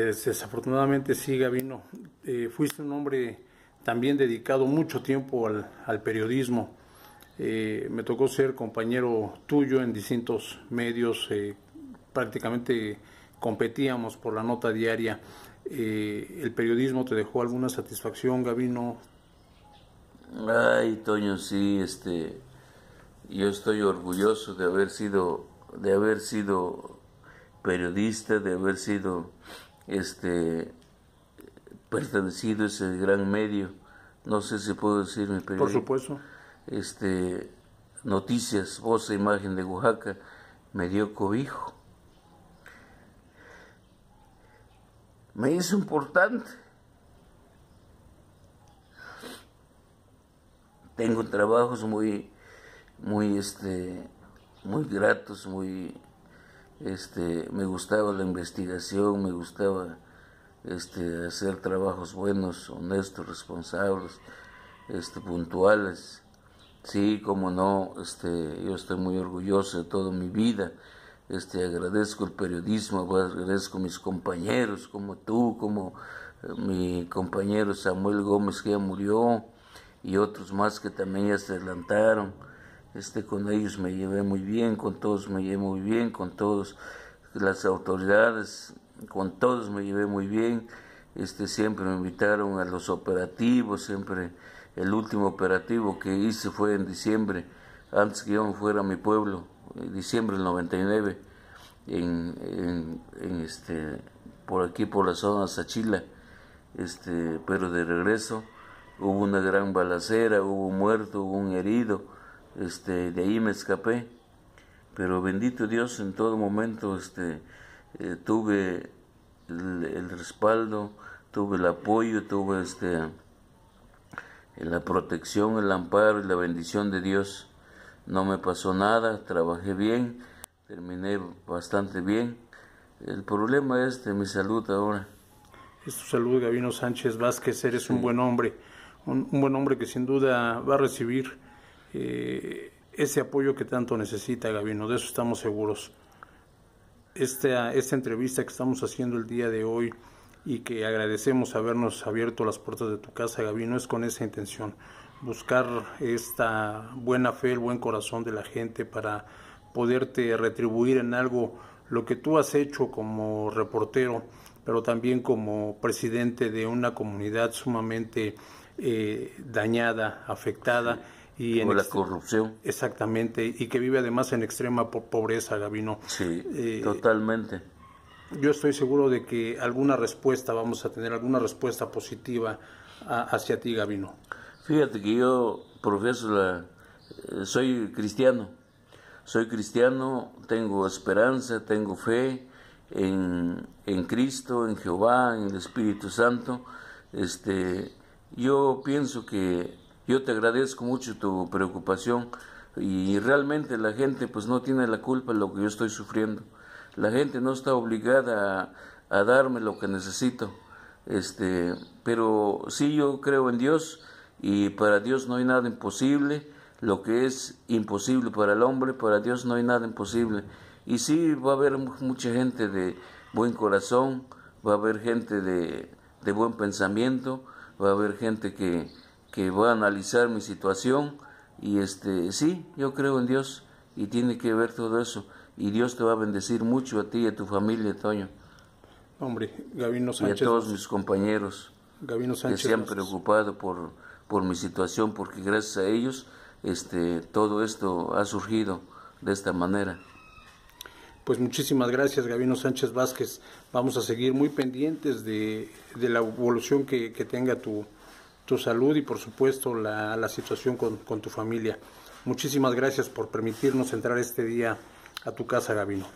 desafortunadamente sí, Gabino, eh, fuiste un hombre también dedicado mucho tiempo al, periodismo. Eh, me tocó ser compañero tuyo en distintos medios, eh, prácticamente competíamos por la nota diaria. ¿El periodismo te dejó alguna satisfacción, Gabino? Ay, Toño, sí, este, yo estoy orgulloso de haber sido, de haber sido periodista, de haber sido este, pertenecido a ese gran medio, no sé si puedo decir mi periódico. Por supuesto. Este, noticias, voz e imagen de Oaxaca, me dio cobijo. Me hizo importante. Tengo trabajos muy, muy, este, muy gratos, muy este, me gustaba la investigación, me gustaba este, hacer trabajos buenos, honestos, responsables, este, puntuales. Sí, como no, este, yo estoy muy orgulloso de toda mi vida. Este, agradezco el periodismo, agradezco a mis compañeros como tú, como eh, mi compañero Samuel Gómez que ya murió y otros más que también ya se adelantaron este, con ellos me llevé muy bien, con todos me llevé muy bien, con todos las autoridades, con todos me llevé muy bien, este, siempre me invitaron a los operativos, siempre el último operativo que hice fue en diciembre, antes que yo me fuera a mi pueblo, en diciembre del 99, en, en este, por aquí, por la zona Sachila, este, pero de regreso hubo una gran balacera, hubo un muerto, hubo un herido, este, de ahí me escapé. Pero bendito Dios, en todo momento este, eh, tuve el, respaldo, tuve el apoyo, tuve este, la protección, el amparo y la bendición de Dios. No me pasó nada, trabajé bien, terminé bastante bien. El problema es de mi salud ahora. Es salud, Gabino Sánchez Vázquez, eres un buen hombre, un, buen hombre que sin duda va a recibir eh, ese apoyo que tanto necesita Gabino, de eso estamos seguros. Esta, esta entrevista que estamos haciendo el día de hoy y que agradecemos habernos abierto las puertas de tu casa, Gabino, es con esa intención, buscar esta buena fe, el buen corazón de la gente para poderte retribuir en algo lo que tú has hecho como reportero, pero también como presidente de una comunidad sumamente eh, dañada, afectada. Y en la corrupción. Exactamente, y que vive además en extrema pobreza, Gabino. Sí, eh, totalmente. Yo estoy seguro de que alguna respuesta vamos a tener, alguna respuesta positiva hacia ti, Gabino. Fíjate que yo profesor, eh, soy cristiano, soy cristiano, tengo esperanza, tengo fe en, en Cristo, en Jehová, en el Espíritu Santo. Este, yo pienso que yo te agradezco mucho tu preocupación y realmente la gente pues no tiene la culpa de lo que yo estoy sufriendo. La gente no está obligada a, darme lo que necesito. Este, pero sí yo creo en Dios y para Dios no hay nada imposible. Lo que es imposible para el hombre, para Dios no hay nada imposible. Y sí va a haber mucha gente de buen corazón, va a haber gente de buen pensamiento, va a haber gente que, que voy a analizar mi situación y este, sí, yo creo en Dios y tiene que ver todo eso y Dios te va a bendecir mucho a ti y a tu familia, Toño. Hombre, Gabino Sánchez. Y a todos mis compañeros que se han preocupado por, por mi situación, porque gracias a ellos este, todo esto ha surgido de esta manera. Pues muchísimas gracias, Gabino Sánchez Vázquez. Vamos a seguir muy pendientes de, de la evolución que, que tenga tu, tu salud y por supuesto la, situación con, con, tu familia. Muchísimas gracias por permitirnos entrar este día a tu casa, Gabino.